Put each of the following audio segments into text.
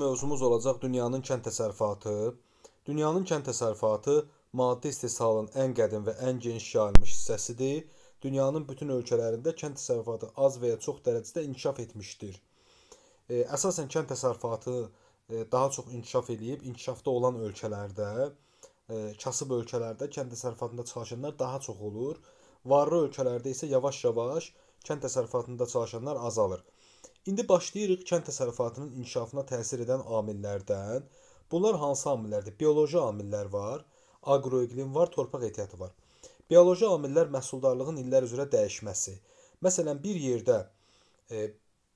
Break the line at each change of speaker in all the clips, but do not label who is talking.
Mövzumuz olacaq dünyanın kənd təsərrüfatı. Dünyanın kənd təsərrüfatı maddi istehsalın ən qədim və ən geniş yayılmış hissəsidir. Dünyanın bütün ölkələrində kənd təsərrüfatı az və ya çox dərəcədə inkişaf etmişdir. E, əsasən kənd təsərrüfatı e, daha çox inkişaf eləyib, inkişafda olan ölkələrdə, e, kasıb ölkələrdə kənd təsərrüfatında çalışanlar daha çox olur. Varlı ölkələrdə isə yavaş-yavaş kənd təsərrüfatında çalışanlar azalır. İndi başlayırıq kənd təsərrüfatının inkişafına təsir edən amillərdən. Bunlar hansı amillərdir? Bioloji amillər var, agroiqlim var, torpaq ehtiyatı var. Bioloji amillər məhsuldarlığın illər üzrə dəyişməsi. Məsələn, bir yerdə e,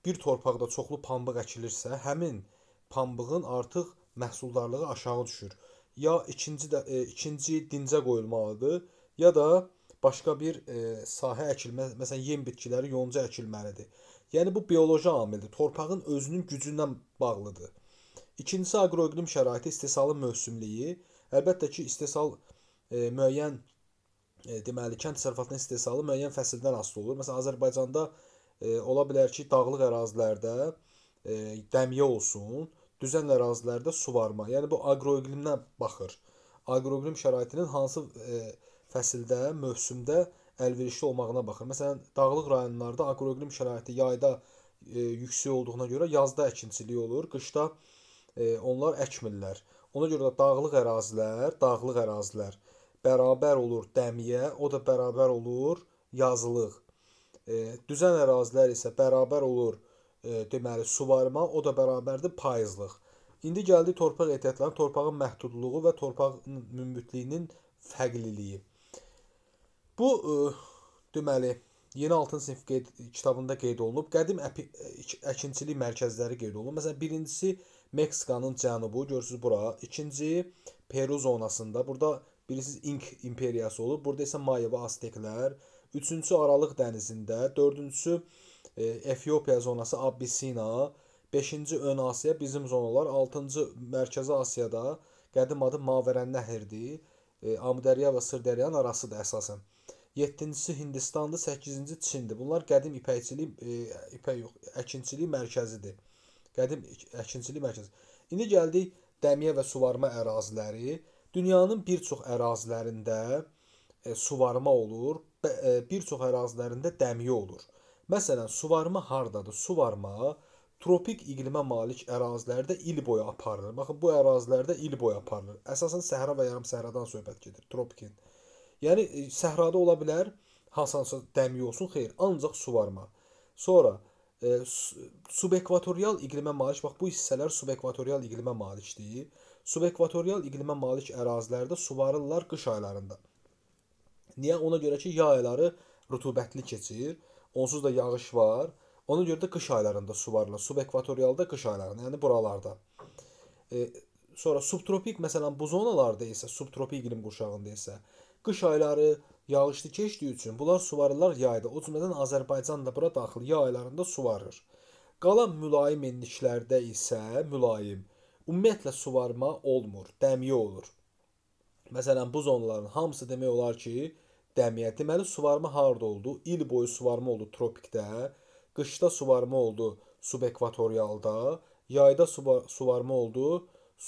bir torpaqda çoxlu pambıq əkilirsə, həmin pambığın artıq məhsuldarlığı aşağı düşür. Ya ikinci də e, ikinci dincə qoyulmalıdır, ya da başqa bir e, sahə əkilmə, məsələn, yem bitkiləri yonca əkilməlidir. Yəni bu bioloji amildir. Torpağın özünün gücündən bağlıdır. İkincisi aqroiqlim şəraiti, istehsalın mövsümlüyü. Əlbəttə ki, istehsal e, müəyyən e, deməli kənd təsərrüfatının istehsalı müəyyən fəsildən asılı olur. Məsələn, Azərbaycanda e, ola bilər ki, dağlıq ərazilərdə e, dəmiyə olsun, düzən ərazilərdə suvarma. Yəni bu aqroiqlimdən baxır. Aqroiqlim şəraitinin hansı e, fəsildə, mövsümdə əlverişli olmağına baxır. Məsələn, dağlıq rayonlarda agroiqlim şəraiti yayda e, yüksək olduğuna görə yazda əkinçilik olur, qışda e, onlar əkmirlər. Ona görə də dağlıq ərazilər, dağlıq ərazilər bərabər olur dəmiyə, o da bərabər olur yazlıq. E, düzən ərazilər isə bərabər olur e, deməli suvarma, o da bərabərdir payızlıq. İndi gəldi torpaq ehtiyatlarının, torpağın məhdudluğu və torpağın münbitliyinin fərqliliyi. Bu ə, e, deməli Yeni 6-cı sinif qeyd, kitabında qeyd olunub. Qədim əpi, e, əkinçilik mərkəzləri qeyd olunub. Məsələn, birincisi Meksikanın cənubu, görürsüz bura. İkinci Peru zonasında. Burada birisi İnk imperiyası olub. Burada isə Maya və Azteklər. Üçüncüsü Aralıq dənizində, dördüncüsü e, Efiopiya zonası Abisina, beşinci Ön Asiya bizim zonalar, altıncı Mərkəzi Asiyada qədim adı Mavərən nəhridir. E, Amudərya və Sırdəryan arasıdır əsasən. 7-ci Hindistandır, 8-ci Çindir. Bunlar qədim ipəkçilik e, ipək yox, əkinçilik mərkəzidir. Qədim əkinçilik mərkəzi. İndi gəldik dəmiyə və suvarma əraziləri. Dünyanın bir çox ərazilərində e, suvarma olur, e, bir çox ərazilərində dəmiyə olur. Məsələn, suvarma hardadır? Suvarma tropik iqlimə malik ərazilərdə il boyu aparılır. Baxın, bu ərazilərdə il boyu aparılır. Əsasən səhra və yarımsəhradan söhbət gedir tropikin Yəni e, səhrada ola bilər, hansısa dəmyi olsun, xeyr, ancaq su varma. Sonra e, subekvatorial iqlimə malik, bax bu hissələr subekvatorial iqlimə malikdir. Subekvatorial iqlimə malik ərazilərdə suvarırlar qış aylarında. Niyə? Ona görə ki, yay ayları rütubətli keçir, onsuz da yağış var. Ona görə də qış aylarında suvarılır. Subekvatorialda qış aylarında, yəni buralarda. E, sonra subtropik, məsələn, bu zonalarda isə, subtropik iqlim qurşağında isə Qış ayları yağışlı keçdiyi üçün bunlar suvarırlar yayda. O cümlədən Azərbaycan da bura daxil yay aylarında suvarır. Qalan mülayim enliklərdə isə mülayim ümumiyyətlə suvarma olmur, dəmiyə olur. Məsələn, bu zonların hamısı demək olar ki, dəmiyə. Deməli, suvarma harda oldu? İl boyu suvarma oldu tropikdə, qışda suvarma oldu subekvatorialda, yayda suvarma oldu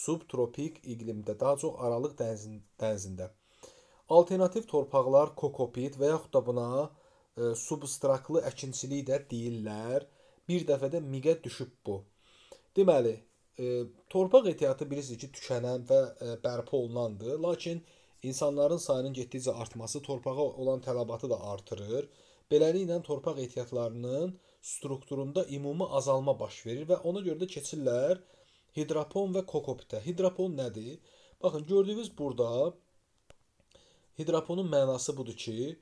subtropik iqlimdə, daha çox Aralıq dənizində. Alternativ torpaqlar kokopit və yaxud da buna e, substraklı əkinçilik də deyirlər. Bir dəfə də miqə düşüb bu. Deməli, e, torpaq ehtiyatı bilirsiniz ki, tükənən və e, bərpa olunandır. Lakin insanların sayının getdikcə artması torpağa olan tələbatı da artırır. Beləliklə torpaq ehtiyatlarının strukturunda ümumi azalma baş verir və ona görə də keçirlər hidropon və kokopitə. Hidropon nədir? Baxın, gördüyünüz burada Hidroponun mənası budur ki,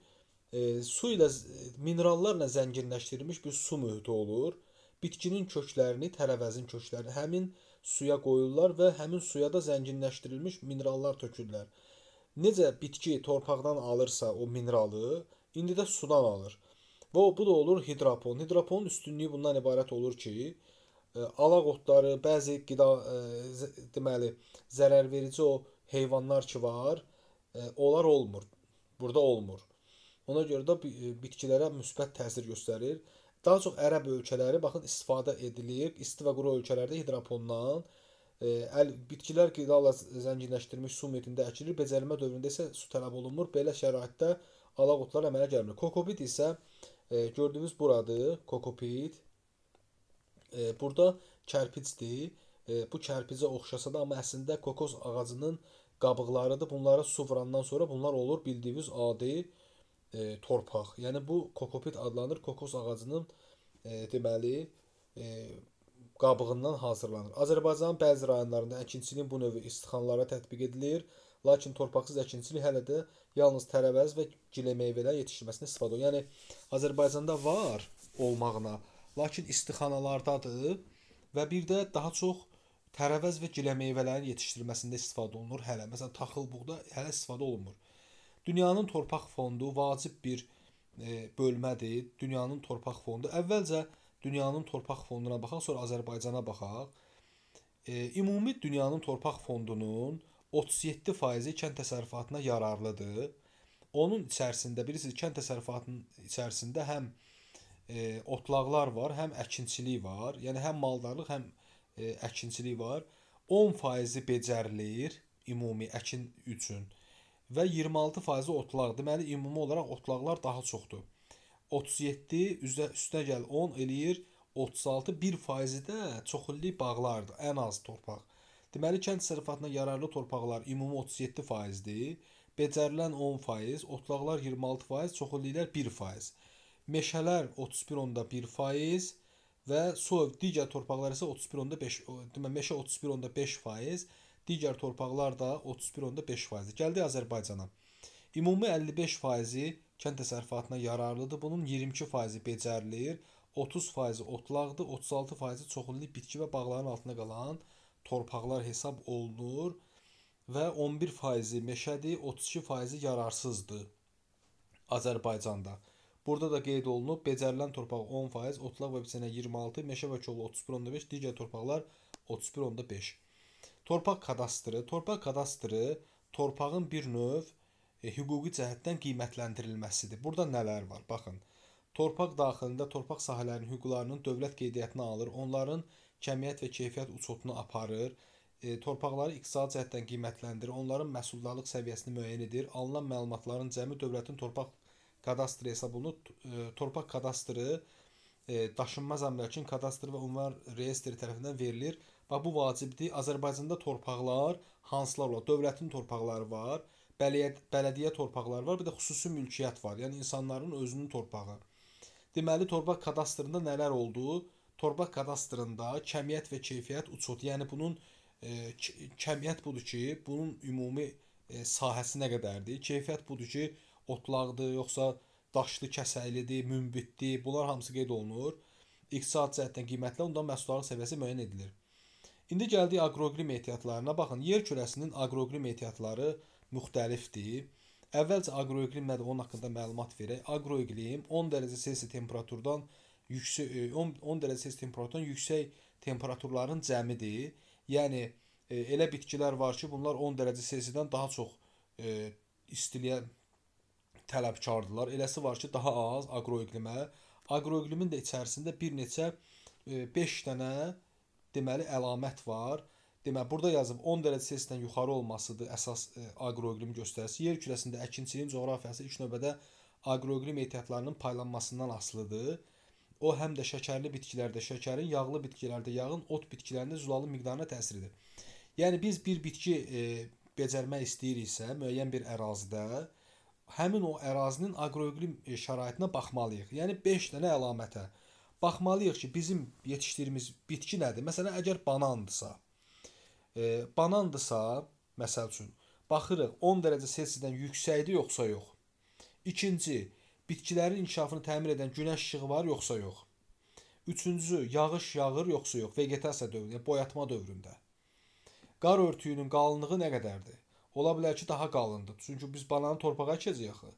e, su ilə e, minerallarla zənginləşdirilmiş bir su mühiti olur. Bitkinin köklərini, tərəvəzin köklərini həmin suya qoyurlar və həmin suya da zənginləşdirilmiş minerallar tökürlər. Necə bitki torpaqdan alırsa o mineralı, indi də sudan alır. Və o bu da olur hidropon. Hidroponun üstünlüyü bundan ibarət olur ki, e, alaq otları, bəzi qida e, deməli zərərverici o heyvanlar ki var, onlar olmur. Burada olmur. Ona görə də e, bitkilərə müsbət təsir göstərir. Daha çox ərəb ölkələri baxın istifadə edilir. İsti və quru ölkələrdə hidropondan e, əl bitkilər qidala zənginləşdirilmiş su metində əkilir. Becərilmə dövründə isə su tələb olunmur. Belə şəraitdə alaqotlar əmələ gəlmir. Kokopit isə e, gördüyünüz buradır. Kokopit. E, burada kərpicdir. E, bu kərpicə oxşasa da amma əslində kokos ağacının e, qabıqlarıdır. Bunları su vurandan sonra bunlar olur bildiyiniz adi e, torpaq. Yəni bu kokopit adlanır. Kokos ağacının e, deməli e, qabığından hazırlanır. Azərbaycanın bəzi rayonlarında əkinçiliyin bu növü istixanlara tətbiq edilir. Lakin torpaqsız əkinçilik hələ də yalnız tərəvəz və gilə meyvələr yetişdirməsinə istifadə olunur. Yəni Azərbaycanda var olmaqla, lakin istixanalardadır və bir də daha çox Tərəvəz və gilə meyvələrin yetişdirilməsində istifadə olunur. Hələ məsələn taxıl buğda hələ istifadə olunmur. Dünyanın torpaq fondu vacib bir e, bölmədir. Dünyanın torpaq fondu. Əvvəlcə dünyanın torpaq fonduna baxaq, sonra Azərbaycana baxaq. E, ümumi dünyanın torpaq fondunun 37% kənd təsərrüfatına yararlıdır. Onun içərisində bilirsiniz, kənd təsərrüfatının içərisində həm e, otlaqlar var, həm əkinçilik var. Yəni həm maldarlıq, həm E, əkinçilik var. 10% becərilir ümumi əkin üçün və 26% otlar. Deməli ümumi olaraq otlaqlar daha çoxdur. 37 üzə üstə gəl 10 eləyir 36 1% də çoxillik bağlardır, ən az torpaq. Deməli kənd sərfatına yararlı torpaqlar ümumi 37%dir. Becərilən 10%, otlaqlar 26%, çoxilliklər 1%. Meşələr 31.1%, və Sovet digər torpaqlar isə 31.5, demə meşə 31.5%, digər torpaqlar da 31.5%. Gəldi Azərbaycana. Ümumi 55%-i kənd təsərrüfatına yararlıdır. Bunun 22%-i becərilir, 30%-i otlaqdır, 36%-i çoxillik bitki və bağların altında qalan torpaqlar hesab olunur və 11%-i meşədir, 32%-i yararsızdır Azərbaycanda. Burada da qeyd olunub, becərilən torpaq 10%, otlaq və biçənə 26, meşə və kolu 31.5, digər torpaqlar 31.5. Torpaq kadastrı, torpaq kadastrı torpağın bir növ e, hüquqi cəhətdən qiymətləndirilməsidir. Burada nələr var? Baxın. Torpaq daxilində torpaq sahələrinin hüquqlarının dövlət qeydiyyatına alır, onların kəmiyyət və keyfiyyət uçotunu aparır, e, torpaqları iqtisadi cəhətdən qiymətləndirir, onların məhsuldarlıq səviyyəsini müəyyən edir, alınan məlumatların cəmi dövlətin torpaq kadastr hesab olunur. E, torpaq kadastrı e, daşınmaz əmlakın kadastr və unvar reyestri tərəfindən verilir. Bax bu vacibdir. Azərbaycanda torpaqlar hansılar olar? Dövlətin torpaqları var, bəliyyə, bələdiyyə torpaqları var, bir də xüsusi mülkiyyət var. Yəni insanların özünün torpağı. Deməli torpaq kadastrında nələr oldu? Torpaq kadastrında kəmiyyət və keyfiyyət uçot, yəni bunun e, kəmiyyət budur ki, bunun ümumi e, sahəsi nə qədərdir? Keyfiyyət budur ki, otlaqdır, yoxsa daşlı, kəsəklidir, münbitdir, bunlar hamısı qeyd olunur. İqtisad cəhətdən qiymətli, ondan məhsulların səviyyəsi müəyyən edilir. İndi gəldik aqroqlim ehtiyatlarına. Baxın, yer kürəsinin aqroqlim ehtiyatları müxtəlifdir. Əvvəlcə aqroiqlim nədir? Onun haqqında məlumat verək. Aqroiqlim 10 dərəcə Selsi temperaturdan yüksək 10, e, 10 dərəcə Selsi temperaturdan yüksək temperaturların cəmidir. Yəni e, elə bitkilər var ki, bunlar 10 dərəcə Selsidən daha çox e, istiliyə tələbkardılar. Eləsi var ki, daha az aqroiqlimə. Aqroiqlimin də içərisində bir neçə 5 e, dənə deməli əlamət var. Deməli burada yazıb 10 dərəcə Selsiusdan yuxarı olmasıdır əsas e, aqroiqlim göstəricisi. Yer kürəsində əkinçiliyin coğrafiyası ilk növbədə aqroiqlim ehtiyatlarının paylanmasından asılıdır. O həm də şəkərli bitkilərdə şəkərin, yağlı bitkilərdə yağın, ot bitkilərində zülalın miqdarına təsir edir. Yəni biz bir bitki e, becərmək istəyiriksə, müəyyən bir ərazidə həmin o ərazinin aqroiqlim e, şəraitinə baxmalıyıq. Yəni 5 dənə əlamətə baxmalıyıq ki, bizim yetişdirdiyimiz bitki nədir? Məsələn, əgər banandırsa, e, banandırsa, məsəl üçün baxırıq 10 dərəcə Selsidən yüksəkdir yoxsa yox. İkinci, bitkilərin inkişafını təmin edən günəş işığı var yoxsa yox. Üçüncü, yağış yağır yoxsa yox, vegetasiya dövründə, yəni boyatma dövründə. Qar örtüyünün qalınlığı nə qədərdir? Ola bilər ki, daha qalındır. Çünki biz bananı torpağa əkəcəyik axı.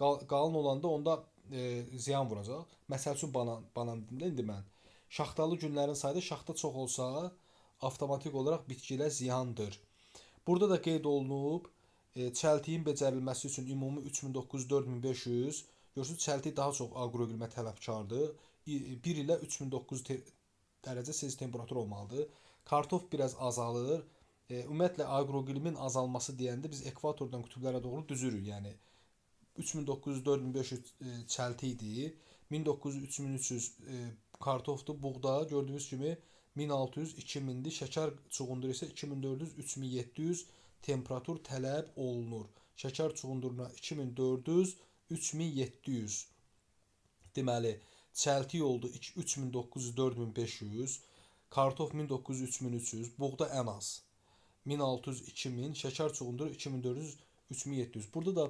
Qal qalın olanda onda e, ziyan vuracaq. Məsəl üçün banan banan dedim də indi mən. Şaxtalı günlərin sayda şaxta çox olsa avtomatik olaraq bitkilərə ziyandır. Burada da qeyd olunub e, çəltiyin becərilməsi üçün ümumi 3900-4500 Görürsüz, çəltik daha çox aqroiqlimə tələbkardır. 1 ilə 3900 dərəcə selsi temperatur olmalıdır. Kartof biraz azalır e, ümumiyyətlə aqroqlimin azalması deyəndə biz ekvatordan qütblərə doğru düzürük. Yəni 3900-4500 e, çəlti idi. 1900-3300 e, kartofdu, buğda gördüyünüz kimi 1600-2000-dir. Şəkər çuğunduru isə 2400-3700 temperatur tələb olunur. Şəkər çuğunduruna 2400-3700. Deməli, çəltik oldu 3900-4500, kartof 1900-3300, buğda ən az 1600-2000, şəkər çuğundur 2400-3700. Burada da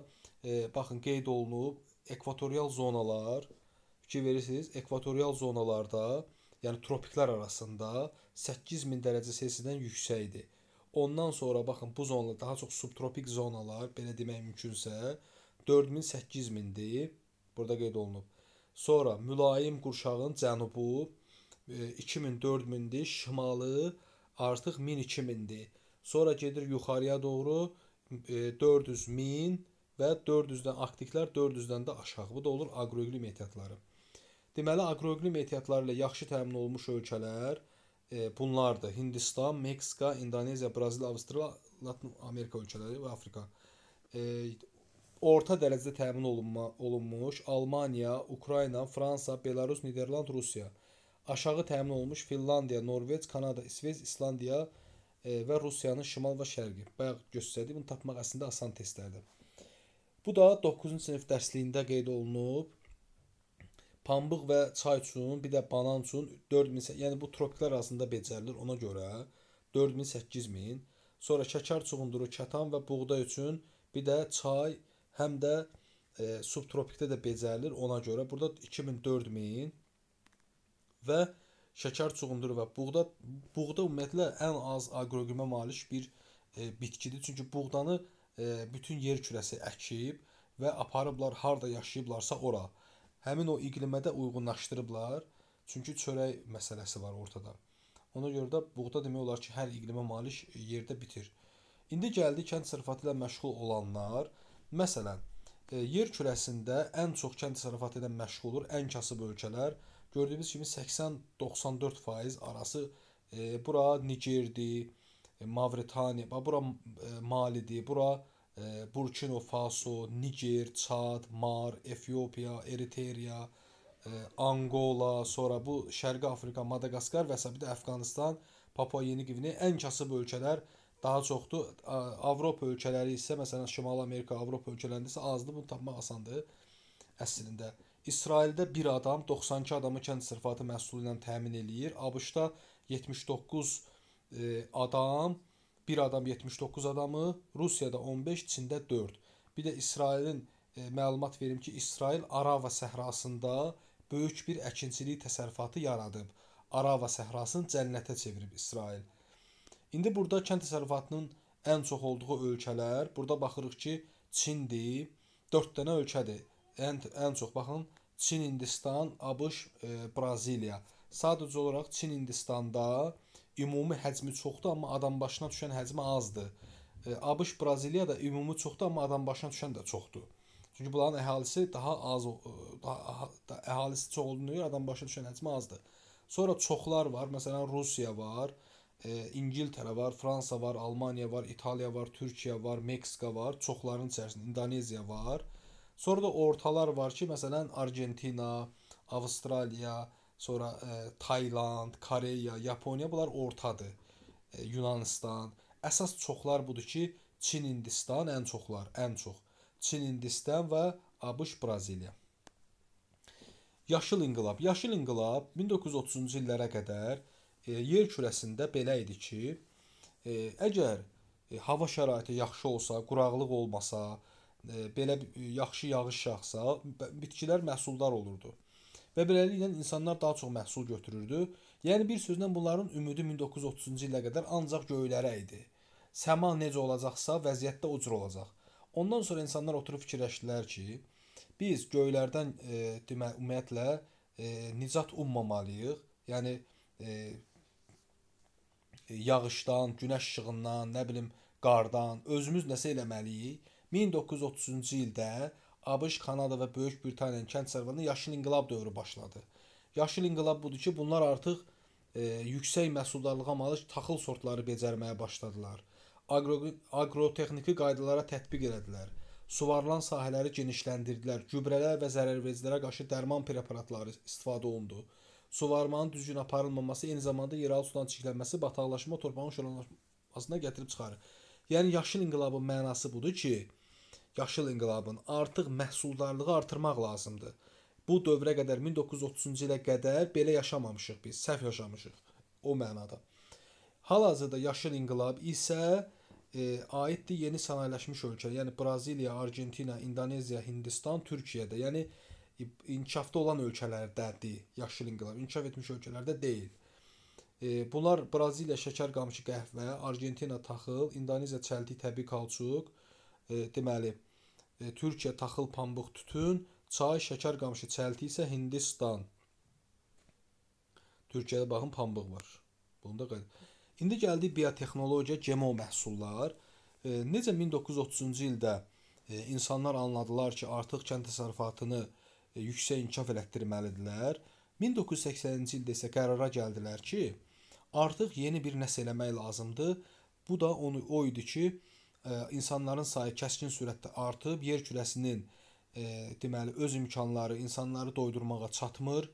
e, baxın qeyd olunub ekvatorial zonalar fikir verirsiniz, ekvatorial zonalarda, yəni tropiklər arasında 8000 dərəcə Selsidən yüksəkdir. Ondan sonra baxın bu zonalar daha çox subtropik zonalar, belə demək mümkünsə, 4000-8000-dir. Burada qeyd olunub. Sonra mülayim qurşağın cənubu 2000-4000-dir, e, şimalı artıq 1000-2000-dir. Sonra gedir yuxarıya doğru e, 400 min və 400-dən aktiklər, 400-dən də aşağı. Bu da olur agroiqlim ehtiyatları. Deməli agroiqlim ehtiyatları ilə yaxşı təmin olunmuş ölkələr e, bunlardır. Hindistan, Meksika, İndoneziya, Brazil, Avstraliya, Latin Amerika ölkələri və Afrika. E, orta dərəcədə təmin olunma, olunmuş Almaniya, Ukrayna, Fransa, Belarus, Niderland, Rusiya. Aşağı təmin olunmuş Finlandiya, Norveç, Kanada, İsveç, İslandiya, İslandiya E, və Rusiyanın şimal və şərqi. Bayaq göstərdi, bunu tapmaq əslində asan testlərdir. Bu da 9-cu sinif dərsliyində qeyd olunub. Pambıq və çay üçün, bir də banan üçün 4000, yəni bu tropiklər arasında becərilir ona görə 4000 8000. Sonra şəkər çuğunduru, kətan və buğda üçün bir də çay həm də e, subtropikdə də becərilir ona görə burada 2000 4000 və şəkər çuğunduru və buğda buğda ümumiyyətlə ən az aqroqimə malik bir e, bitkidir. Çünki buğdanı e, bütün yer kürəsi əkib və aparıblar harda yaşayıblarsa ora. Həmin o iqlimə də uyğunlaşdırıblar. Çünki çörək məsələsi var ortada. Ona görə də buğda demək olar ki, hər iqlimə malik yerdə bitir. İndi gəldi kənd sərfəti ilə məşğul olanlar. Məsələn, e, yer kürəsində ən çox kənd sərfəti ilə məşğul olur ən kasıb ölkələr Gördüyünüz kimi 80-94 faiz arası e, bura Nigerdir, e, Mavritaniya, bura e, Malidir, bura e, Burkina Faso, Niger, Çad, Mar, Efiopiya, Eriteriya, e, Angola, sonra bu Şərqi Afrika, Madagaskar və bir də Əfqanistan, Papua Yeni Qivni ən kasıb ölkələr daha çoxdur. Avropa ölkələri isə məsələn Şimali Amerika, Avropa ölkələrində isə azdır, bunu tapmaq asandır əslində. İsraildə bir adam 92 adamı kənd təsərrüfatı məhsulu ilə təmin eləyir. ABŞ-da 79 e, adam, bir adam 79 adamı, Rusiyada 15, Çində 4. Bir də İsrailin e, məlumat verim ki, İsrail Arava səhrasında böyük bir əkinçilik təsərrüfatı yaradıb. Arava səhrasını cənnətə çevirib İsrail. İndi burada kənd təsərrüfatının ən çox olduğu ölkələr, burada baxırıq ki, Çindir, 4 dənə ölkədir. Ən ən çox baxın, Çin, Hindistan, ABŞ, e, Braziliya. Sadəcə olaraq Çin, Hindistanda ümumi həcmi çoxdur, amma adam başına düşən həcmi azdır. E, ABŞ, Braziliyada ümumi çoxdur, amma adam başına düşən də çoxdur. Çünki bunların əhalisi daha az e, daha, daha əhalisi çox olduğuna görə adam başa düşən həcmi azdır. Sonra çoxlar var. Məsələn, Rusiya var, e, İngiltərə var, Fransa var, Almaniya var, İtaliya var, Türkiyə var, Meksika var, çoxların içərisində İndoneziya var. Sonra da ortalar var ki, məsələn, Argentina, Avstraliya, sonra ə, e, Tayland, Koreya, Yaponiya bunlar ortadır. Ə, e, Yunanistan. Əsas çoxlar budur ki, Çin, Hindistan ən çoxlar, ən çox. Çin, Hindistan və ABŞ, Braziliya. Yaşıl inqilab. Yaşıl inqilab 1930-cu illərə qədər e, yer kürəsində belə idi ki, e, əgər e, hava şəraiti yaxşı olsa, quraqlıq olmasa, e, belə e, yaxşı yağış yağsa, bitkilər məhsuldar olurdu. Və beləliklə insanlar daha çox məhsul götürürdü. Yəni bir sözlə bunların ümidi 1930-cu ilə qədər ancaq göylərə idi. Səma necə olacaqsa, vəziyyət də o cür olacaq. Ondan sonra insanlar oturub fikirləşdilər ki, biz göylərdən e, demə ümumiyyətlə e, nicat ummamalıyıq. Yəni e, yağışdan, günəş işığından, nə bilim, qardan özümüz nəsə eləməliyik 1930-cu ildə ABŞ, Kanada və Böyük Britaniyanın kənd sərvətində yaşıl inqilab dövrü başladı. Yaşıl inqilab budur ki, bunlar artıq e, yüksək məhsuldarlığa malik taxıl sortları becərməyə başladılar. Agro agrotexniki qaydalara tətbiq elədilər. Suvarılan sahələri genişləndirdilər. Gübrələr və zərərvericilərə qarşı dərman preparatları istifadə olundu. Suvarmanın düzgün aparılmaması eyni zamanda yeraltı sudan çirklənməsi, bataqlaşma, torpağın şoranlaşmasına gətirib çıxarır. Yəni yaşıl inqilabın mənası budur ki, yaşıl inqilabın artıq məhsuldarlığı artırmaq lazımdır. Bu dövrə qədər 1930-cu ilə qədər belə yaşamamışıq biz, səhv yaşamışıq o mənada. Hal-hazırda yaşıl inqilab isə e, aiddir yeni sənayeləşmiş ölkə, yəni Braziliya, Argentina, İndoneziya, Hindistan, Türkiyədə, yəni inkişafda olan ölkələrdədir yaşıl inqilab. İnkişaf etmiş ölkələrdə deyil. E, bunlar Braziliya şəkər qamışı qəhvə, Argentina taxıl, İndoneziya çəltik təbii kauçuk, e, deməli e, Türkiyə taxıl, pambıq, tütün, çay, şəkər qamışı, çəltik isə Hindistan. Türkiyədə baxın pambıq var. Bunu da qeyd. İndi gəldik biotexnologiya, GMO məhsullar. Necə 1930-cu ildə insanlar anladılar ki, artıq kənd təsərrüfatını yüksək inkişaf elətdirməlidirlər. 1980-ci ildə isə qərara gəldilər ki, Artıq yeni bir nəsə eləmək lazımdır. Bu da onu o idi ki, e, insanların sayı kəskin sürətdə artıb, yer kürəsinin e, deməli öz imkanları insanları doydurmağa çatmır.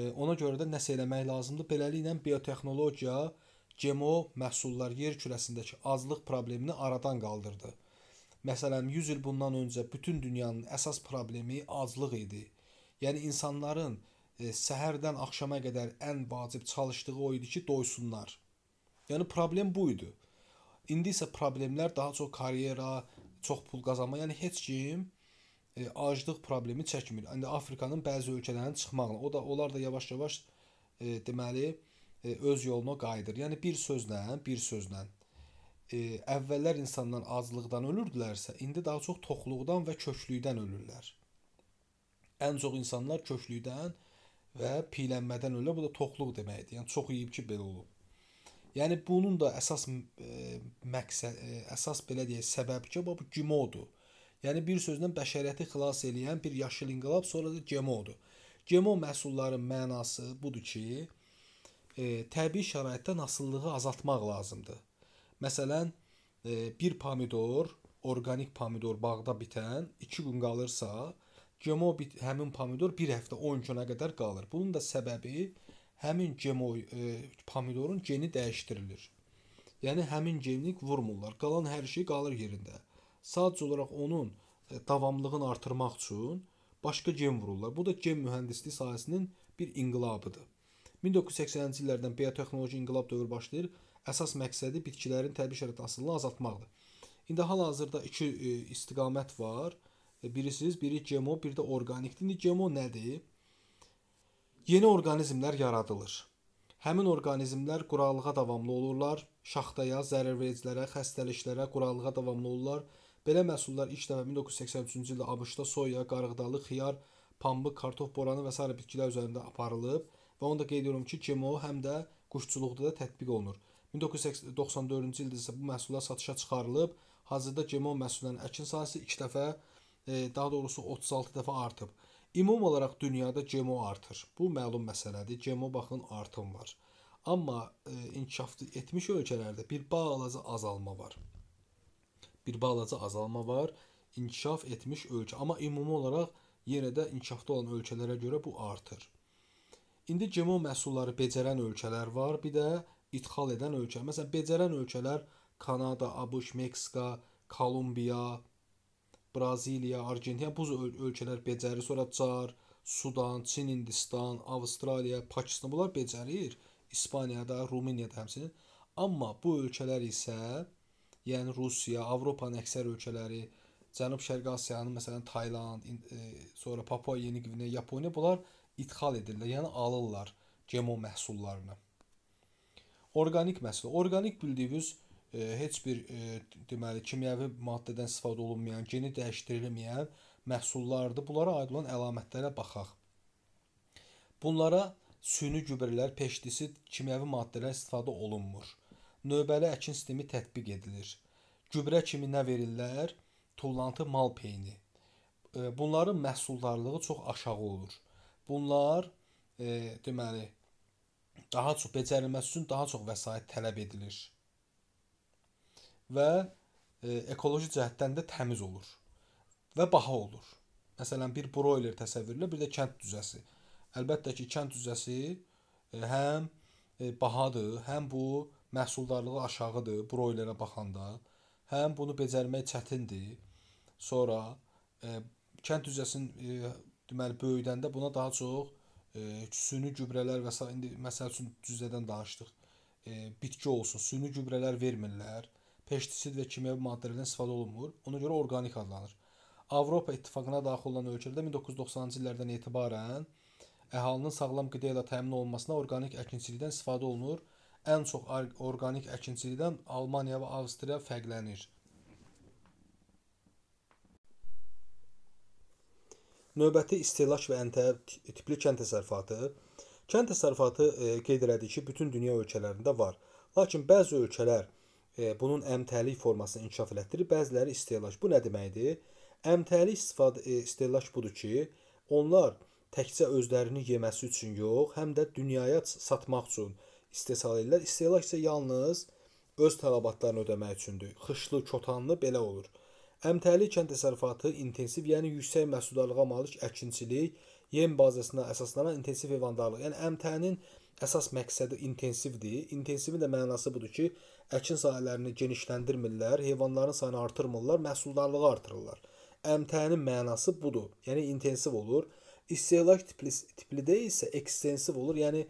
E, ona görə də nəsə eləmək lazımdır. Beləliklə biotexnologiya GMO məhsullar yer kürəsindəki azlıq problemini aradan qaldırdı. Məsələn, 100 il bundan öncə bütün dünyanın əsas problemi azlıq idi. Yəni insanların E, səhərdən axşama qədər ən vacib çalışdığı o idi ki, doysunlar. Yəni problem bu idi. İndi isə problemlər daha çox karyera, çox pul qazanma, yəni heç kim e, aclıq problemi çəkmir. İndi Afrikanın bəzi ölkələrindən çıxmaqla, o da onlar da yavaş-yavaş e, deməli e, öz yoluna qayıdır. Yəni bir sözlə, bir sözlə e, əvvəllər insanlar aclıqdan ölürdülərsə, indi daha çox toxluqdan və köklükdən ölürlər. Ən çox insanlar köklükdən və piylənmədən ölürlər. Bu da toxluq deməkdir. Yəni çox yeyib ki, belə olub. Yəni bunun da əsas ə, e, məqsəd ə, e, əsas belə deyək səbəbi ki, bu GMO-dur. Yəni bir sözlə bəşəriyyəti xilas edən bir yaşıl inqilab, sonra da GMO-dur. GMO məhsulların mənası budur ki, e, təbii şəraitdə nasıllığı azaltmaq lazımdır. Məsələn, e, bir pomidor, orqanik pomidor bağda bitən 2 gün qalırsa, GMO bit həmin pomidor 1 həftə 10 günə qədər qalır. Bunun da səbəbi həmin GMO e, pomidorun geni dəyişdirilir. Yəni həmin genlik vurmurlar. Qalan hər şey qalır yerində. Sadəcə olaraq onun e, davamlılığını artırmaq üçün başqa gen vururlar. Bu da gen mühəndisliyi sahəsinin bir inqilabıdır. 1980-ci illərdən biotexnoloji inqilab dövrü başlayır. Əsas məqsədi bitkilərin təbii şərait asılılığını azaltmaqdır. İndi hal-hazırda iki e, istiqamət var. E, bilirsiniz, e, biri GMO, biri də orqanikdir. İndi GMO nədir? Yeni orqanizmlər yaradılır. Həmin orqanizmlər quraqlığa davamlı olurlar, şaxtaya, zərərvericilərə, xəstəliklərə quraqlığa davamlı olurlar. Belə məhsullar ilk dəfə 1983-cü ildə ABŞ-da soya, qarğıdalı, xiyar, pambıq, kartof boranı və sair bitkilər üzərində aparılıb və onu da qeyd edirəm ki, GMO həm də quşçuluqda da tətbiq olunur. 1994-cü ildə isə bu məhsullar satışa çıxarılıb. Hazırda GMO məhsullarının əkin sahəsi 2 dəfə E, daha doğrusu 36 dəfə artıb. Ümum olaraq dünyada GMO artır. Bu məlum məsələdir. GMO baxın artım var. Amma e, inkişaf etmiş ölkələrdə bir balaca azalma var. Bir balaca azalma var. İnkişaf etmiş ölkə, amma ümumi olaraq yenə də inkişafda olan ölkələrə görə bu artır. İndi GMO məhsulları becərən ölkələr var, bir də idxal edən ölkə. Məsələn, becərən ölkələr Kanada, ABŞ, Meksika, Kolumbiya, Braziliya, Argentina bu öl ölkələr becərir. Sonra Çar, Sudan, Çin, Hindistan, Avstraliya, Pakistan bunlar becərir. İspaniyada, Rumeniyada həmçinin. Amma bu ölkələr isə, yəni Rusiya, Avropanın əksər ölkələri, Cənub-Şərqi Asiyanın məsələn Tayland, e, sonra Papua Yeni Qvineya, Yaponiya bunlar idxal edirlər, yəni alırlar GMO məhsullarını. Orqanik məhsul. Orqanik bildiyiniz E, heç bir e, deməli kimyəvi maddədən istifadə olunmayan, geni dəyişdirilməyən məhsullardır. Bunlara aid olan əlamətlərə baxaq. Bunlara süni gübrələr, pestisid, kimyəvi maddələr istifadə olunmur. Növbəli əkin sistemi tətbiq edilir. Gübrə kimi nə verirlər? Tullantı mal peyni. E, bunların məhsuldarlığı çox aşağı olur. Bunlar e, deməli daha çox becərilməsi üçün daha çox vəsait tələb edilir və e, ekoloji cəhətdən də təmiz olur və baha olur. Məsələn, bir broiler təsəvvür elə, bir də kənd düzəsi. Əlbəttə ki, kənd düzəsi e, həm e, bahadır, həm bu məhsuldarlığı aşağıdır broilerə baxanda, həm bunu becərmək çətindir. Sonra e, kənd düzəsini e, deməli böyüdəndə buna daha çox e, sünü gübrələr və s. indi məsəl üçün cüzdədən danışdıq. E, bitki olsun, sünü gübrələr vermirlər pestisid və kimyəvi maddələrdən istifadə olunmur. Ona görə orqanik adlanır. Avropa İttifaqına daxil olan ölkələrdə 1990-cı illərdən etibarən əhalinin sağlam qida ilə təmin olunmasına orqanik əkinçilikdən istifadə olunur. Ən çox orqanik əkinçilikdən Almaniya və Avstriya fərqlənir. Növbəti istehlak və əntəb tipli kənd təsərrüfatı. Kənd təsərrüfatı e, qeyd elədik ki, bütün dünya ölkələrində var. Lakin bəzi ölkələr e, bunun əmtəlik formasını inkişaf elətdirir. Bəziləri istehlak. Bu nə deməkdir? Əmtəlik istifadə e, istehlak budur ki, onlar təkcə özlərini yeməsi üçün yox, həm də dünyaya satmaq üçün istehsal edirlər. İstehlak isə yalnız öz tələbatlarını ödəmək üçündür. Xışlı, kotanlı belə olur. Əmtəli kənd təsərrüfatı intensiv, yəni yüksək məhsuldarlığa malik əkinçilik, yem bazasına əsaslanan intensiv heyvandarlıq. Yəni əmtənin əsas məqsədi intensivdir. İntensivin də mənası budur ki, əkin sahələrini genişləndirmirlər, heyvanların sayını artırmırlar, məhsuldarlığı artırırlar. MT-nin mənası budur. Yəni intensiv olur. İstehlak tipli, tipli də isə ekstensiv olur. Yəni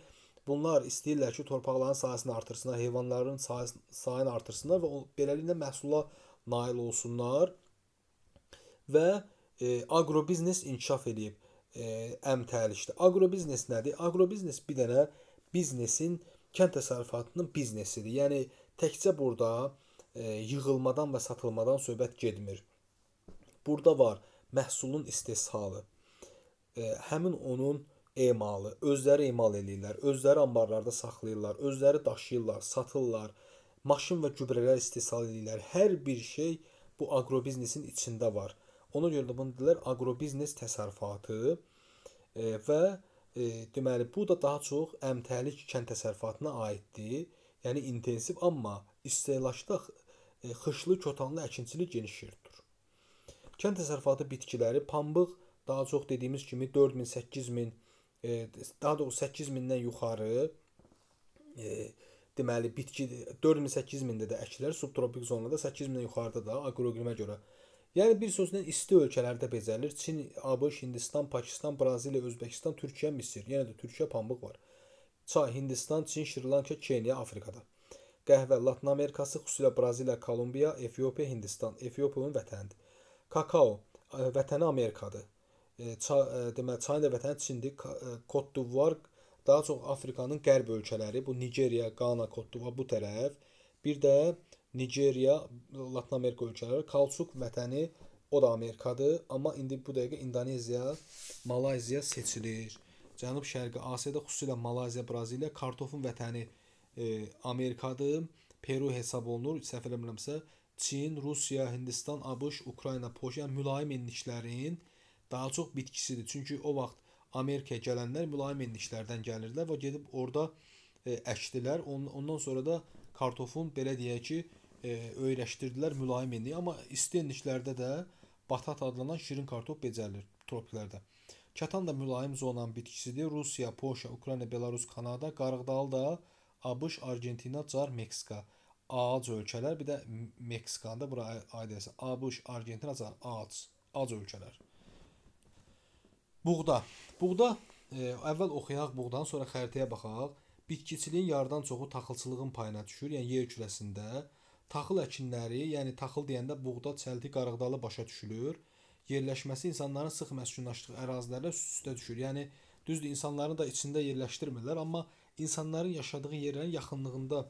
bunlar istəyirlər ki, torpaqların sayəsini artırsınlar, heyvanların sayını artırsınlar və beləliklə məhsula nail olsunlar. Və e, agrobiznes inkişaf edib e, əmtəlikdə. Agrobiznes nədir? Agrobiznes bir dənə biznesin kənd təsərrüfatının biznesidir. Yəni təkcə burada e, yığılmadan və satılmadan söhbət getmir. Burada var məhsulun istehsalı, e, həmin onun emalı, özləri emal eləyirlər, özləri anbarlarda saxlayırlar, özləri daşıyırlar, satırlar, maşın və gübrələr istehsal eləyirlər. Hər bir şey bu agrobiznesin içində var. Ona görə də bunu deyirlər agrobiznes təsərrüfatı e, və e, deməli bu da daha çox əmtəlik kənd təsərrüfatına aiddir. Yəni intensiv, amma istehlakda e, xışlı, kotanlı əkinçilik geniş yerdir. Kənd təsərrüfatı bitkiləri pambıq daha çox dediyimiz kimi 4000, 8000, e, daha doğrusu 8000-dən yuxarı e, deməli bitki 4000-8000-də də əkilər, subtropik zonada 8000-dən yuxarıda da aqroiqlimə görə Yəni bir sözlə isti ölkələrdə becərilir. Çin, ABŞ, Hindistan, Pakistan, Braziliya, Özbəkistan, Türkiyə, Misir. Yenə də Türkiyə pambıq var. Çay, Hindistan, Çin, Şri-Lanka, Keniya Afrikada. Qəhvə Latın Amerikası, xüsusilə Braziliya, Kolumbiya, Efiopiya, Hindistan. Efiopiyanın vətənidir. Kakao vətəni Amerikadır. Çay, deməli çayın da vətəni Çindir. Kod d'Ivoire daha çox Afrikanın qərb ölkələri, bu Nigeriya, Qana, Kod d'Ivoire bu tərəf. Bir də Nigeriya, Latin Amerika ölkələri, Kalsuk vətəni o da Amerikadır, amma indi bu dəqiqə İndoneziya, Malayziya seçilir. Cənub-Şərqi Asiyada xüsusilə Malayziya, Braziliya kartofun vətəni e, Amerikadır. Peru hesab olunur, səhv eləmirəmsə, Çin, Rusiya, Hindistan, ABŞ, Ukrayna, Polşa yəni mülayim enliklərin daha çox bitkisidir. Çünki o vaxt Amerikaya gələnlər mülayim enliklərdən gəlirlər və gedib orada ə, e, əkdilər. Ondan sonra da kartofun belə deyək ki, e, öyrəşdirdilər mülayim enliyi, amma isti enliklərdə də batat adlanan şirin kartof becərilir tropiklərdə. Kətan da mülayim zonanın bitkisidir. Rusiya, Polşa, Ukrayna, Belarus, Kanada, qarğıdal da ABŞ, Argentina, Car, Meksika ağac ölkələr, bir də Meksikanda bura aid eləsə ABŞ, Argentina, Car ağac, ağac ölkələr. Buğda. Buğda e, əvvəl oxuyaq buğdan, sonra xəritəyə baxaq. Bitkiçiliyin yardan çoxu taxılçılığın payına düşür, yəni yer kürəsində Taxıl əkinləri, yəni taxıl deyəndə buğda, çəltik, qarğıdalı başa düşülür. Yerləşməsi insanların sıx məskunlaşdığı ərazilərdə üst-üstə düşür. Yəni düzdür, insanları da içində yerləşdirmirlər, amma insanların yaşadığı yerlərin yaxınlığında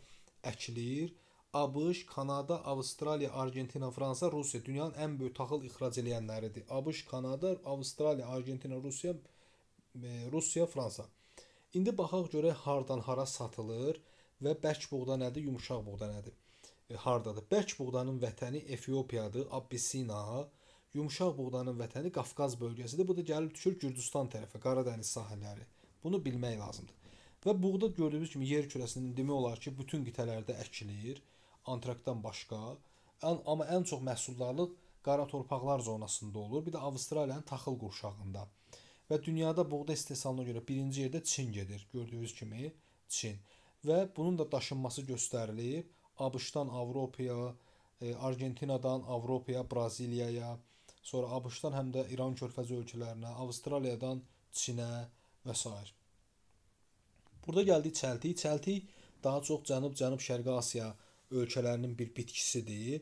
əkilir. ABŞ, Kanada, Avstraliya, Argentina, Fransa, Rusiya dünyanın ən böyük taxıl ixrac edənləridir. ABŞ, Kanada, Avstraliya, Argentina, Rusiya, e, Rusiya, Fransa. İndi baxaq görək hardan hara satılır və bərk buğda nədir, yumşaq buğda nədir. E, hardadır? Bərk buğdanın vətəni Efiopiyadır, Abisina, yumşaq buğdanın vətəni Qafqaz bölgəsidir. Bu da gəlib düşür Gürcüstan tərəfi, Qaradəniz sahilləri. Bunu bilmək lazımdır. Və buğda gördüyünüz kimi yer kürəsinin demək olar ki, bütün qitələrdə əkilir, antraktdan başqa. Ən, amma ən çox məhsuldarlıq qara torpaqlar zonasında olur. Bir də Avstraliyanın taxıl qurşağında. Və dünyada buğda istehsalına görə birinci yerdə Çin gedir. Gördüyünüz kimi Çin. Və bunun da daşınması göstərilib. ABŞ-dan Avropaya, e, Argentinadan Avropaya, Braziliyaya, sonra ABŞ-dan həm də İran körfəzi ölkələrinə, Avstraliyadan Çinə və s. Burada gəldik çəltik. Çəltik daha çox cənub-cənub-şərqi Asiya ölkələrinin bir bitkisidir,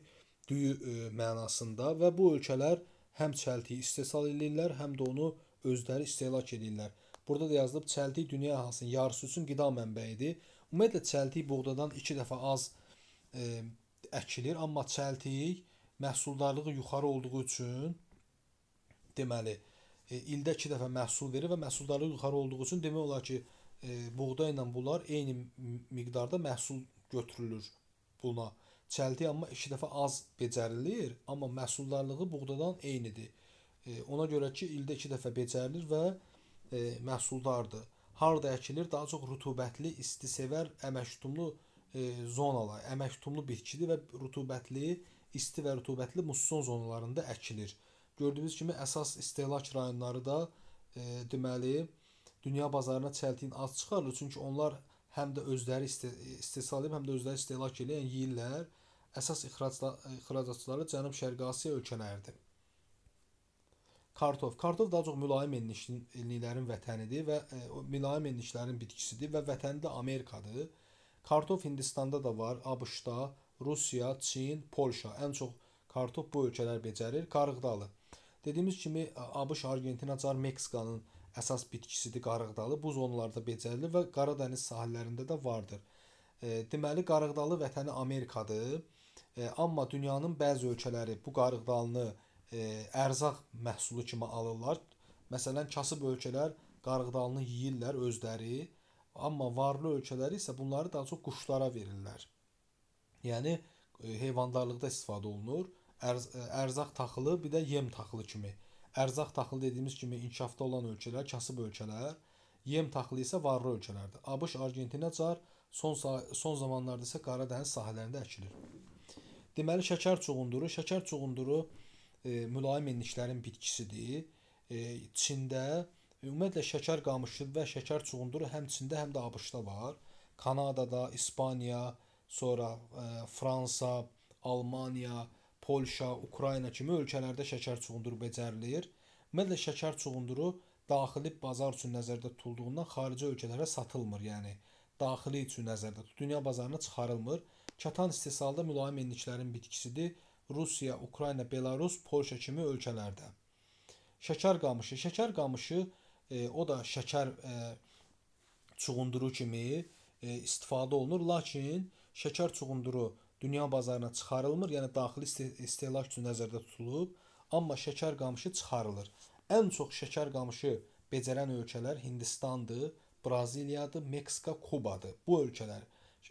düyü e, mənasında və bu ölkələr həm çəltiyi istehsal edirlər, həm də onu özləri istehlak edirlər. Burada da yazılıb çəltik dünya əhalisinin yarısı üçün qida mənbəyidir. Ümumiyyətlə çəltik buğdadan 2 dəfə az e, əkilir, amma çəltik məhsuldarlığı yuxarı olduğu üçün deməli e, ildə 2 dəfə məhsul verir və məhsuldarlığı yuxarı olduğu üçün demək olar ki, e, buğda ilə bunlar eyni miqdarda məhsul götürülür buna. Çəltik amma 2 dəfə az becərilir, amma məhsuldarlığı buğdadan eynidir. E, ona görə ki, ildə 2 dəfə becərilir və e, məhsuldardır. Harda əkilir? Daha çox rütubətli, istisevər, əməkdumlu e, e, zonalar, əməktumlu bitkidir və rütubətli, isti və rütubətli musson zonalarında əkilir. Gördüyünüz kimi əsas istehlak rayonları da e, deməli dünya bazarına çəltiyin az çıxarılır, çünki onlar həm də özləri istehsal edib, həm də özləri istehlak edən yəni yeyirlər. Əsas ixracatçıları Cənub-Şərqi Asiya ölkələridir. Kartof. Kartof daha çox mülayim enliklərin vətənidir və e, mülayim enliklərin bitkisidir və vətəni də Amerikadır. Kartof Hindistanda da var, ABŞ-da, Rusiya, Çin, Polşa ən çox kartof bu ölkələr becərir. Qarğıdalı. Dediyimiz kimi ABŞ, Argentina, Car, Meksikanın əsas bitkisidir qarğıdalı. Bu zonlarda becərilir və Qara dəniz sahillərində də vardır. E, deməli qarğıdalı vətəni Amerikadır. E, amma dünyanın bəzi ölkələri bu qarğıdalını e, ərzaq məhsulu kimi alırlar. Məsələn, kasıb ölkələr qarğıdalını yeyirlər özləri Amma varlı ölkələri isə bunları daha çox quşlara verirlər. Yəni e, heyvandarlıqda istifadə olunur. Ərz, e, ərzaq taxılı, bir də yem taxılı kimi. Ərzaq taxılı dediyimiz kimi inkişafda olan ölkələr, kasıb ölkələr, yem taxılı isə varlı ölkələrdir. ABŞ, Argentina, Car son son zamanlarda isə Qara Dəniz sahələrində əkilir. Deməli şəkər çuğunduru, şəkər çuğunduru e, mülayim enliklərin bitkisidir. E, Çində Ümumiyyətlə şəkər qamışı və şəkər çuğunduru həm Çində, həm də ABŞ-da var. Kanadada, İspaniya, sonra ə, e, Fransa, Almaniya, Polşa, Ukrayna kimi ölkələrdə şəkər çuğunduru becərilir. Ümumiyyətlə şəkər çuğunduru daxili bazar üçün nəzərdə tutulduğundan xarici ölkələrə satılmır, yəni daxili üçün nəzərdə tutulur. Dünya bazarına çıxarılmır. Katan istehsalda mülayim enliklərin bitkisidir. Rusiya, Ukrayna, Belarus, Polşa kimi ölkələrdə. Şəkər qamışı. Şəkər qamışı e, o da şəkər e, çuğunduru kimi e, istifadə olunur, lakin şəkər çuğunduru dünya bazarına çıxarılmır, yəni daxili istehlak üçün nəzərdə tutulub, amma şəkər qamışı çıxarılır. Ən çox şəkər qamışı becərən ölkələr Hindistandır, Braziliyadır, Meksika, Kubadır. Bu ölkələr,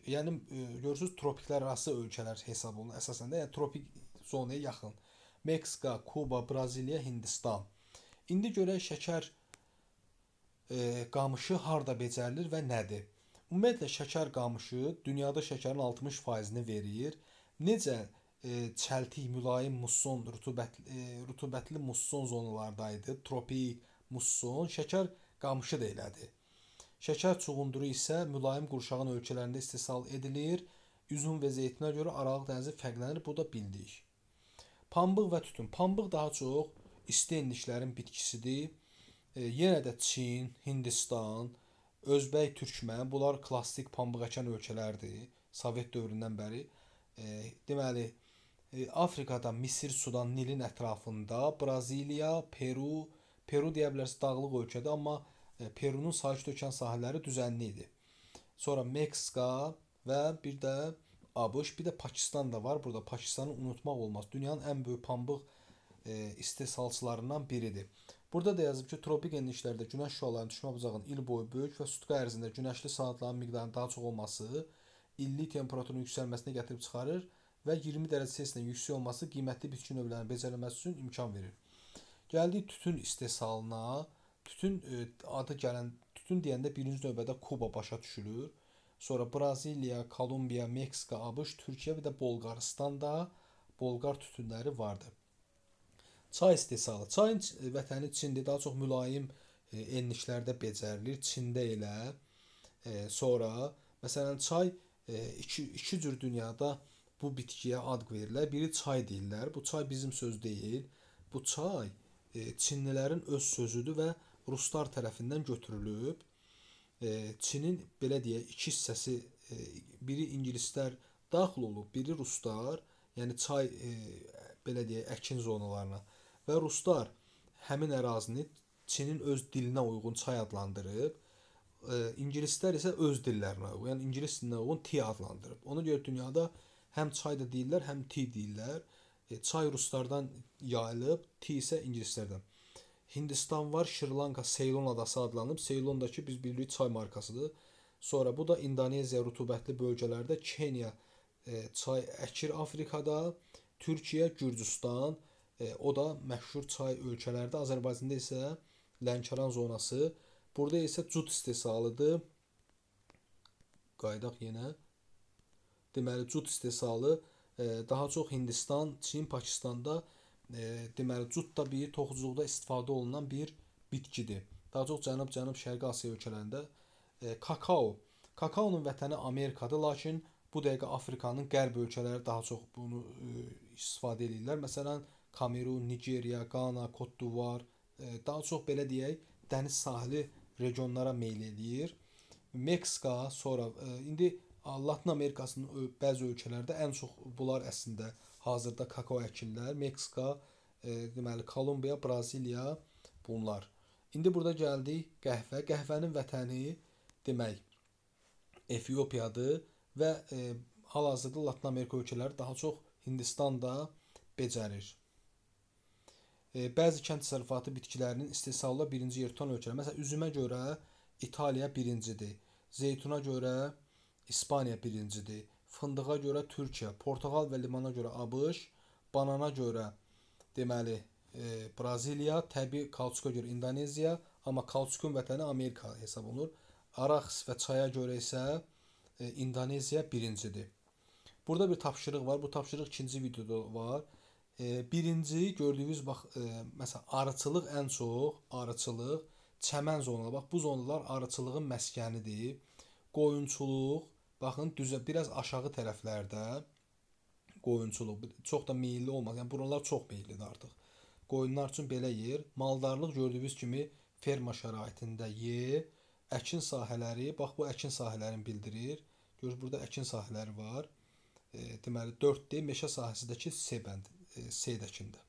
yəni e, görürsüz tropiklər arası ölkələr hesab olunur əsasən də, yəni tropik zonaya yaxın. Meksika, Kuba, Braziliya, Hindistan. İndi görək şəkər e, qamışı harda becərilir və nədir? Ümumiyyətlə şəkər qamışı dünyada şəkərin 60%-ni verir. Necə e, çəltik, mülayim musson, rütubətli, e, rütubətli musson zonalardaydı. Tropik musson şəkər qamışı da elədi. Şəkər çuğunduru isə mülayim qurşağın ölkələrində istehsal edilir. Üzüm və zeytinə görə Aralıq dənizi fərqlənir, bu da bildik. Pambıq və tütün. Pambıq daha çox isti enliklərin bitkisidir E, yenə də Çin, Hindistan, Özbək, Türkmən, bunlar klassik pambıq əkən ölkələrdir Sovet dövründən bəri. E, deməli, e, Afrikada Misir, Sudan, Nilin ətrafında Braziliya, Peru, Peru deyə bilərsiniz dağlıq ölkədir, amma e, Perunun sakit ölkən sahilləri düzənli idi. Sonra Meksika və bir də ABŞ, bir də Pakistan da var. Burada Pakistanı unutmaq olmaz. Dünyanın ən böyük pambıq e, istehsalçılarından biridir. Burada da yazıb ki, tropik enliklərdə günəş şüalarının düşmə bucağının il boyu böyük və sutka ərzində günəşli saatların miqdarının daha çox olması illik temperaturun yüksəlməsinə gətirib çıxarır və 20 dərəcə Selsiyə yüksək olması qiymətli bitki növlərinin becərilməsi üçün imkan verir. Gəldik tütün istehsalına. Tütün e, adı gələn tütün deyəndə birinci növbədə Kuba başa düşülür. Sonra Braziliya, Kolumbiya, Meksika, ABŞ, Türkiyə və də Bolqarıstanda Bolqar tütünləri vardır. Çay istehsalı. Çayın vətəni Çindir, daha çox mülayim e, enliklərdə becərilir. Çində elə e, sonra məsələn çay e, iki iki cür dünyada bu bitkiyə ad verirlər. Biri çay deyirlər. Bu çay bizim söz deyil. Bu çay e, Çinlilərin öz sözüdür və ruslar tərəfindən götürülüb. E, Çinin belə deyək iki hissəsi e, biri ingilislər daxil olub, biri ruslar, yəni çay e, belə deyək əkin zonalarına və ruslar həmin ərazini Çinin öz dilinə uyğun çay adlandırıb, e, ingilislər isə öz dillərinə uyğun, yəni ingilis dilinə uyğun T adlandırıb. Ona görə dünyada həm çay da deyirlər, həm T deyirlər. E, çay ruslardan yayılıb, T isə ingilislərdən. Hindistan var, Şri-Lanka, Seylon adası adlanıb. Seylondakı biz bilirik çay markasıdır. Sonra bu da İndoneziya rütubətli bölgələrdə, Kenya, e, çay əkir Afrikada, Türkiyə, Gürcüstan, E, o da məşhur çay ölkələrdə, Azərbaycanda isə Lənkəran zonası, burada isə cüt istehsalıdır. Qaydaq yenə. Deməli cüt istehsalı e, daha çox Hindistan, Çin, Pakistanda e, deməli cüt da bir toxuculuqda istifadə olunan bir bitkidir. Daha çox Cənub-Cənub Şərqi Asiya ölkələrində e, kakao. Kakaonun vətəni Amerikadır, lakin bu dəqiqə Afrikanın qərb ölkələri daha çox bunu e, istifadə edirlər. Məsələn, Kamerun, Nigeriya, Qana, Kotduvar, e, daha çox belə deyək, dəniz sahili regionlara meyl eləyir. Meksika, sonra e, indi Latin Amerikasının bəzi ölkələrdə ən çox bunlar əslində hazırda kakao əkinlər, Meksika, e, deməli Kolumbiya, Braziliya bunlar. İndi burada gəldik qəhvə. Qəhvənin vətəni demək Efiopiyadır və e, hal-hazırda Latin Amerika ölkələri daha çox Hindistanda becərir bəzi kənd təsərrüfatı bitkilərinin istehsalda birinci yer tutan ölkələr. Məsələn, üzümə görə İtaliya birincidir. Zeytuna görə İspaniya birincidir. Fındığa görə Türkiyə, portağal və limana görə ABŞ, banana görə deməli e, Braziliya, təbii kauçuka görə İndoneziya, amma kauçukun vətəni Amerika hesab olunur. Araks və çaya görə isə e, İndoneziya birincidir. Burada bir tapşırıq var. Bu tapşırıq ikinci videoda var. Birinci gördüyünüz bax e, məsələn arıçılıq ən çox, arıçılıq, çəmən zonaları. Bax bu zonalar arıçılığın məskənidir. Qoyunçuluq, baxın düzə biraz aşağı tərəflərdə qoyunçuluq çox da meyilli olmaz. Yəni buralar çox meyillidir artıq. Qoyunlar üçün belə yer, maldarlıq gördüyünüz kimi ferma şəraitində yer, əkin sahələri, bax bu əkin sahələrini bildirir. Görürsüz burada əkin sahələri var. E, deməli 4D meşə sahəsindəki C bəndi. seyir içində.